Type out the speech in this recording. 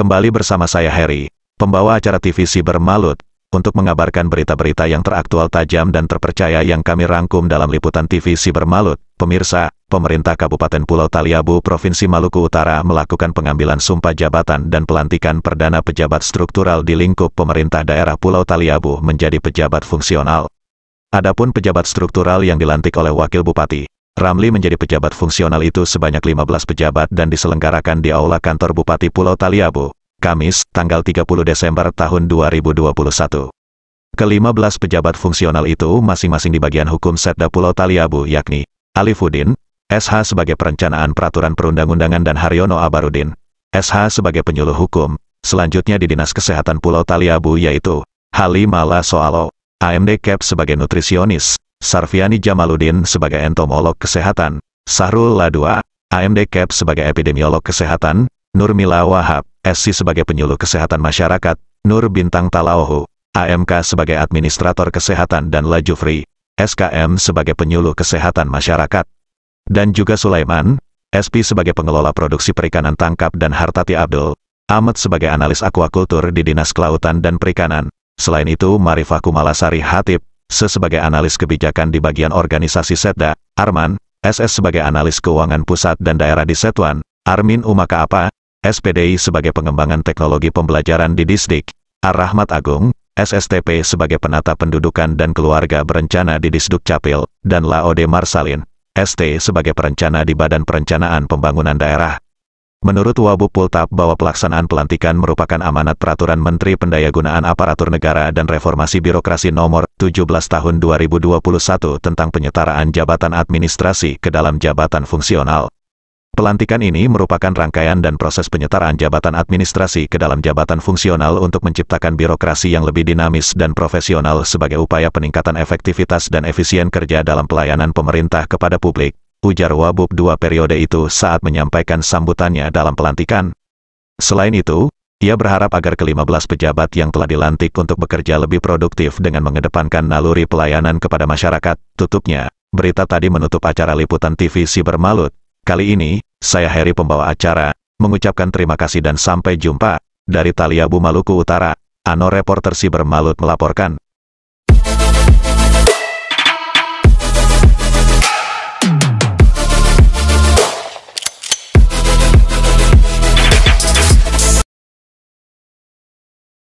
Kembali bersama saya Harry, pembawa acara TV Siber Malut, untuk mengabarkan berita-berita yang teraktual tajam dan terpercaya yang kami rangkum dalam liputan TV Siber Malut. Pemirsa, pemerintah Kabupaten Pulau Taliabu Provinsi Maluku Utara melakukan pengambilan sumpah jabatan dan pelantikan perdana pejabat struktural di lingkup pemerintah daerah Pulau Taliabu menjadi pejabat fungsional. Adapun pejabat struktural yang dilantik oleh Wakil Bupati, Ramli menjadi pejabat fungsional itu sebanyak 15 pejabat dan diselenggarakan di Aula Kantor Bupati Pulau Taliabu, Kamis, tanggal 30 Desember tahun 2021. Ke-15 pejabat fungsional itu masing-masing di bagian hukum Setda Pulau Taliabu yakni Alifuddin, SH sebagai perencanaan peraturan perundang-undangan dan Haryono Abarudin, SH sebagai penyuluh hukum, selanjutnya di Dinas Kesehatan Pulau Taliabu yaitu Halimala Soalo, AMD Cap sebagai nutrisionis, Sarviani Jamaludin sebagai entomolog kesehatan, Sahrul Ladua, AMD Kep sebagai epidemiolog kesehatan, Nurmila Wahab, SC sebagai penyuluh kesehatan masyarakat, Nur Bintang Talaohu, AMK sebagai administrator kesehatan dan La Jufri, SKM sebagai penyuluh kesehatan masyarakat. Dan juga Sulaiman, SP sebagai pengelola produksi perikanan tangkap dan Hartati Abdul, Ahmad sebagai analis akuakultur di Dinas Kelautan dan Perikanan. Selain itu, Marifah Kumalasari Hatib, sebagai analis kebijakan di bagian organisasi Setda, Arman, SS sebagai analis keuangan pusat dan daerah di Setuan, Armin Umaka Apa, SPDI sebagai pengembangan teknologi pembelajaran di Disdik, Ar-Rahmat Agung, SSTP sebagai penata pendudukan dan keluarga berencana di Disduk Capil, dan Laode Marsalin, ST sebagai perencana di Badan Perencanaan Pembangunan Daerah. Menurut Wabu Pultap bahwa pelaksanaan pelantikan merupakan amanat Peraturan Menteri Pendayagunaan Aparatur Negara dan Reformasi Birokrasi Nomor 17 Tahun 2021 tentang penyetaraan jabatan administrasi ke dalam jabatan fungsional. Pelantikan ini merupakan rangkaian dan proses penyetaraan jabatan administrasi ke dalam jabatan fungsional untuk menciptakan birokrasi yang lebih dinamis dan profesional sebagai upaya peningkatan efektivitas dan efisien kerja dalam pelayanan pemerintah kepada publik ujar Wabub dua periode itu saat menyampaikan sambutannya dalam pelantikan. Selain itu, ia berharap agar ke-15 pejabat yang telah dilantik untuk bekerja lebih produktif dengan mengedepankan naluri pelayanan kepada masyarakat. Tutupnya, berita tadi menutup acara liputan TV Sibermalut. Kali ini, saya Heri pembawa acara, mengucapkan terima kasih dan sampai jumpa. Dari Taliabu Maluku Utara, Ano Reporter Sibermalut melaporkan.